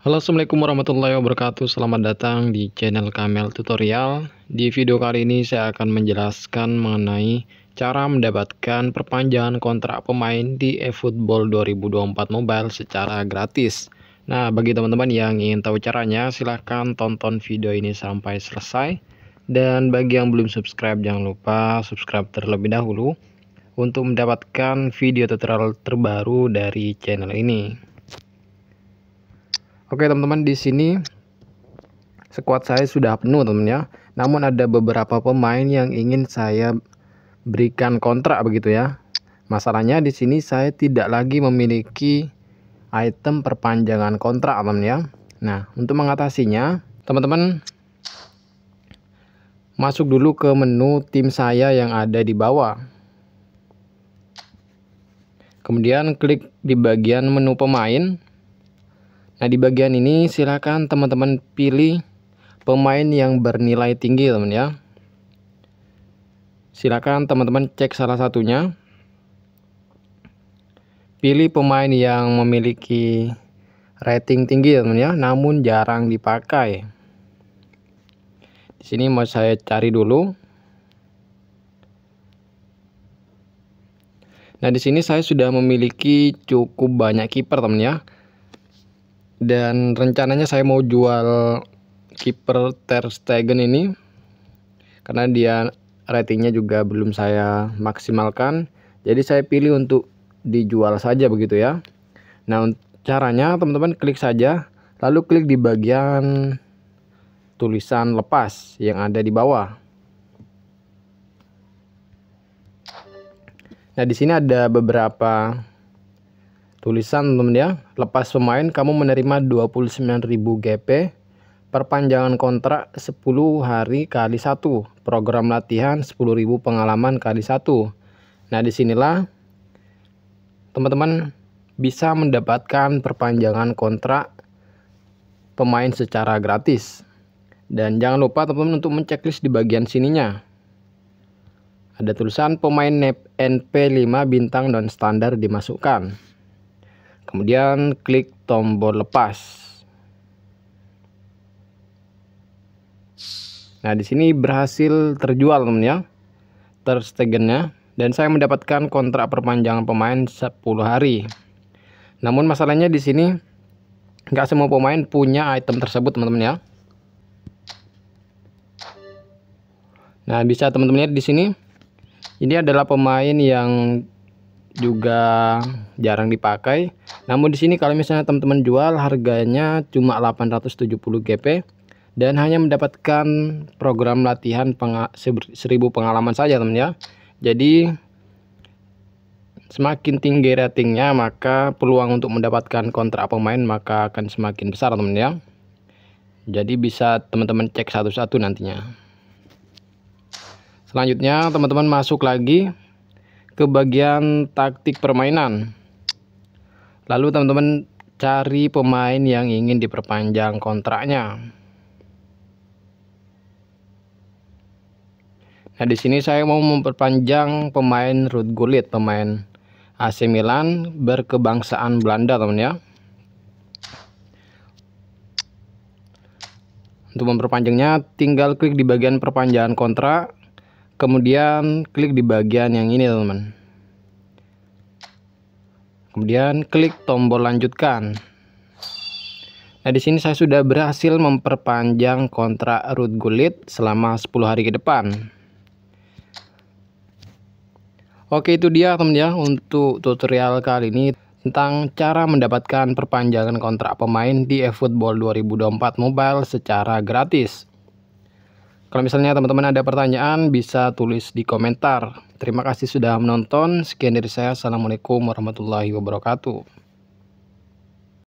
Halo assalamualaikum warahmatullahi wabarakatuh Selamat datang di channel Kamel Tutorial Di video kali ini saya akan menjelaskan mengenai Cara mendapatkan perpanjangan kontrak pemain di eFootball 2024 Mobile secara gratis Nah bagi teman-teman yang ingin tahu caranya silahkan tonton video ini sampai selesai Dan bagi yang belum subscribe jangan lupa subscribe terlebih dahulu Untuk mendapatkan video tutorial terbaru dari channel ini Oke teman-teman di sini squad saya sudah penuh teman ya. Namun ada beberapa pemain yang ingin saya berikan kontrak begitu ya. Masalahnya di sini saya tidak lagi memiliki item perpanjangan kontrak teman ya. Nah untuk mengatasinya teman-teman masuk dulu ke menu tim saya yang ada di bawah. Kemudian klik di bagian menu pemain. Nah, di bagian ini silakan teman-teman pilih pemain yang bernilai tinggi, teman ya. Silakan teman-teman cek salah satunya. Pilih pemain yang memiliki rating tinggi, teman ya, namun jarang dipakai. Di sini mau saya cari dulu. Nah, di sini saya sudah memiliki cukup banyak kiper, teman ya dan rencananya saya mau jual kiper Ter Stegen ini karena dia ratingnya juga belum saya maksimalkan jadi saya pilih untuk dijual saja begitu ya nah caranya teman-teman klik saja lalu klik di bagian tulisan lepas yang ada di bawah nah di sini ada beberapa tulisan teman ya lepas pemain kamu menerima 29.000 GP perpanjangan kontrak 10 hari kali satu program latihan 10.000 pengalaman kali satu. nah disinilah teman-teman bisa mendapatkan perpanjangan kontrak pemain secara gratis dan jangan lupa teman-teman untuk menceklis di bagian sininya ada tulisan pemain NP5 bintang dan standar dimasukkan Kemudian klik tombol lepas. Nah, di sini berhasil terjual teman ya. Terstegennya dan saya mendapatkan kontrak perpanjangan pemain 10 hari. Namun masalahnya di sini nggak semua pemain punya item tersebut teman-teman ya. Nah, bisa teman-teman lihat di sini. Ini adalah pemain yang juga jarang dipakai. Namun di sini kalau misalnya teman-teman jual harganya cuma 870 GP dan hanya mendapatkan program latihan penga 1000 pengalaman saja teman ya. Jadi semakin tinggi ratingnya maka peluang untuk mendapatkan kontrak pemain maka akan semakin besar teman ya. Jadi bisa teman-teman cek satu-satu nantinya. Selanjutnya teman-teman masuk lagi ke bagian taktik permainan. Lalu teman-teman cari pemain yang ingin diperpanjang kontraknya. Nah, di sini saya mau memperpanjang pemain Ruud Gullit, pemain AC Milan berkebangsaan Belanda, teman ya. Untuk memperpanjangnya, tinggal klik di bagian perpanjangan kontrak kemudian klik di bagian yang ini teman-teman kemudian klik tombol lanjutkan Nah, di sini saya sudah berhasil memperpanjang kontrak root gulit selama 10 hari ke depan. Oke, itu dia teman ya untuk tutorial kali ini tentang cara mendapatkan perpanjangan kontrak pemain di eFootball 2024 Mobile secara gratis. Kalau misalnya teman-teman ada pertanyaan bisa tulis di komentar. Terima kasih sudah menonton. Sekian dari saya. Assalamualaikum warahmatullahi wabarakatuh.